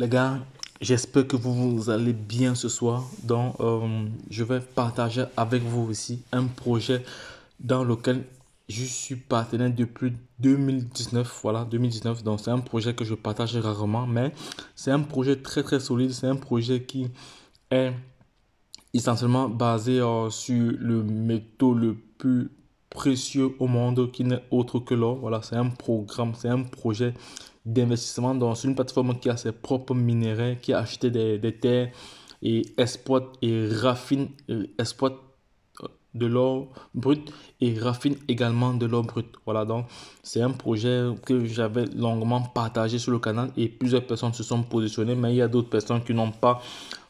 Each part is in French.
Les gars, j'espère que vous, allez bien ce soir. Donc, euh, je vais partager avec vous aussi un projet dans lequel je suis partenaire depuis 2019. Voilà, 2019. Donc, c'est un projet que je partage rarement, mais c'est un projet très très solide. C'est un projet qui est essentiellement basé euh, sur le métaux le plus précieux au monde qui n'est autre que l'or. Voilà, c'est un programme, c'est un projet d'investissement dans une plateforme qui a ses propres minéraux, qui a acheté des, des terres et exploite et raffine, euh, exploite euh, de l'or brut et raffine également de l'or brut. Voilà donc c'est un projet que j'avais longuement partagé sur le canal et plusieurs personnes se sont positionnées mais il y a d'autres personnes qui n'ont pas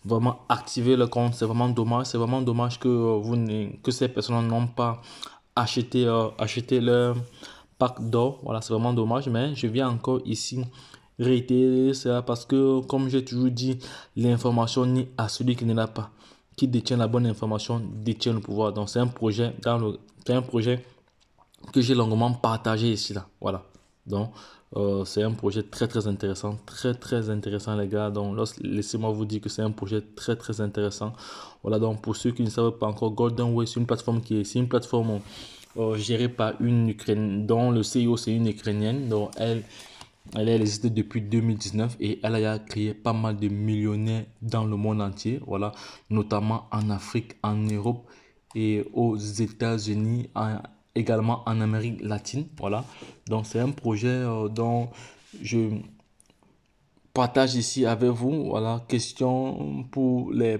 vraiment activé le compte. C'est vraiment dommage, c'est vraiment dommage que euh, vous que ces personnes n'ont pas acheté acheter acheté leur pack d'or. Voilà, c'est vraiment dommage, mais je viens encore ici réitérer cela parce que, comme j'ai toujours dit, l'information ni à celui qui ne l'a pas. Qui détient la bonne information détient le pouvoir. Donc, c'est un projet dans le, un projet que j'ai longuement partagé ici là. Voilà. Donc, euh, c'est un projet très très intéressant, très très intéressant les gars. Donc laissez-moi vous dire que c'est un projet très très intéressant. Voilà donc pour ceux qui ne savent pas encore, Golden Way c'est une plateforme qui est, c'est une plateforme gérée euh, par une ukraine dont le CEO c'est une Ukrainienne, dont elle, elle existe depuis 2019 et elle a créé pas mal de millionnaires dans le monde entier, voilà, notamment en Afrique, en Europe et aux États-Unis, également en Amérique latine, voilà. Donc c'est un projet euh, dont je partage ici avec vous, voilà, question pour les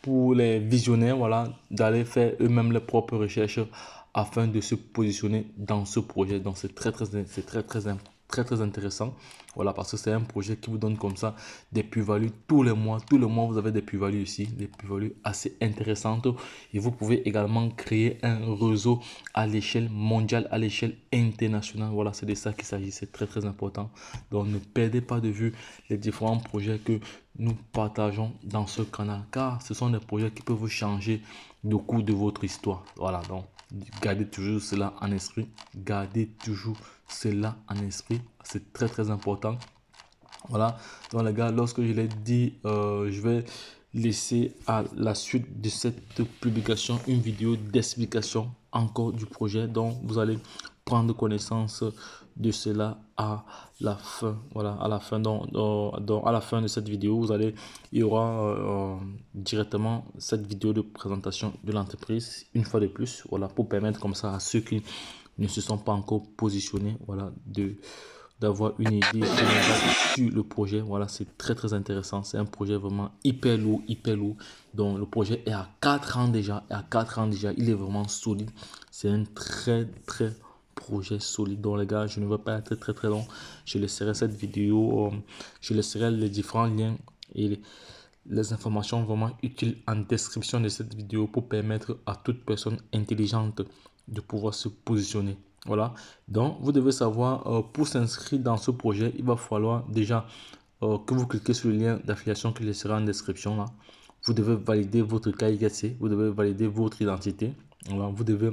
pour les visionnaires, voilà, d'aller faire eux-mêmes leurs propres recherches afin de se positionner dans ce projet. Donc c'est très très, c'est très, très très très intéressant. Voilà, parce que c'est un projet qui vous donne comme ça des plus-values tous les mois. Tous les mois, vous avez des plus-values ici, des plus-values assez intéressantes. Et vous pouvez également créer un réseau à l'échelle mondiale, à l'échelle internationale. Voilà, c'est de ça qu'il s'agit. C'est très très important. Donc ne perdez pas de vue les différents projets que nous partageons dans ce canal, car ce sont des projets qui peuvent vous changer le cours de votre histoire. Voilà, donc Gardez toujours cela en esprit. Gardez toujours cela en esprit. C'est très très important. Voilà. Donc les gars, lorsque je l'ai dit, euh, je vais laisser à la suite de cette publication une vidéo d'explication encore du projet. Donc vous allez prendre connaissance de cela à la fin voilà à la fin donc, à la fin de cette vidéo vous allez y aura euh, directement cette vidéo de présentation de l'entreprise une fois de plus voilà pour permettre comme ça à ceux qui ne se sont pas encore positionnés voilà de d'avoir une idée sur le projet. Voilà, c'est très très intéressant. C'est un projet vraiment hyper lourd, hyper lourd. Donc le projet est à quatre ans déjà, à quatre ans déjà, il est vraiment solide. C'est un très très projet solide. Donc les gars, je ne veux pas être très très long. Je laisserai cette vidéo, euh, je laisserai les différents liens et les, informations vraiment utiles en description de cette vidéo pour permettre à toute personne intelligente de pouvoir se positionner. Voilà. Donc, vous devez savoir, euh, pour s'inscrire dans ce projet, il va falloir déjà euh, que vous cliquez sur le lien d'affiliation qui sera en description. Là. Vous devez valider votre KYC, vous devez valider votre identité. Alors, vous devez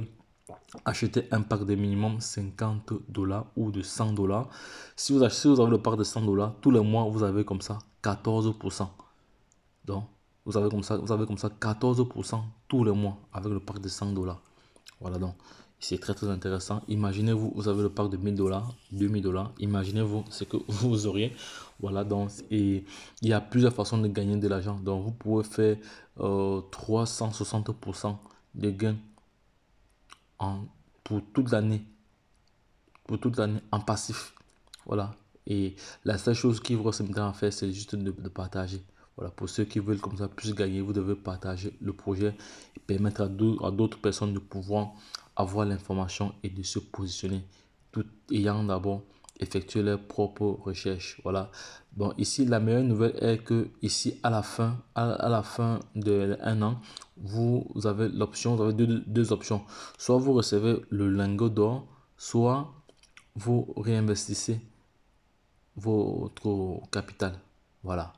acheter un pack de minimum 50 dollars ou de 100 dollars. Si vous achetez, vous avez le pack de 100 dollars, tous les mois, vous avez comme ça 14%. Donc, vous avez comme ça, vous avez comme ça 14% tous les mois avec le pack de 100 dollars. Voilà donc, c'est très très intéressant. Imaginez-vous, vous avez le pack de 1000 dollars, 2000 dollars. Imaginez-vous ce que vous auriez. Voilà donc, et il y a plusieurs façons de gagner de l'argent. Donc, vous pouvez faire 360% euh, de gains pour toute l'année. Pour toute l'année en passif. Voilà. Et la seule chose qui vous ressemble à faire, c'est juste de, partager. Voilà, pour ceux qui veulent comme ça plus gagner, vous devez partager le projet et permettre à d'autres personnes de pouvoir avoir l'information et de se positionner, tout ayant d'abord effectuer leurs propres recherches. Voilà. Bon, ici, la meilleure nouvelle est que ici, à la fin, à, la fin de un an, vous avez l'option, vous avez deux, options. Soit vous recevez le lingot d'or, soit vous réinvestissez votre capital. Voilà.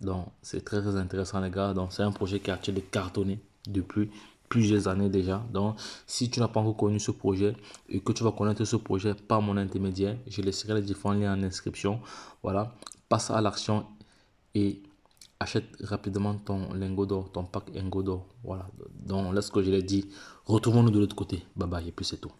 Donc, c'est très, très intéressant, les gars. Donc, c'est un projet qui a de cartonné depuis plusieurs années déjà. Donc, si tu n'as pas encore connu ce projet et que tu vas connaître ce projet par mon intermédiaire, je laisserai les différents liens en inscription. Voilà, passe à l'action et achète rapidement ton lingot d'or, ton pack lingot d'or. Voilà, donc là ce que je l'ai dit, retrouvons-nous de l'autre côté. Bye bye, et puis c'est tout.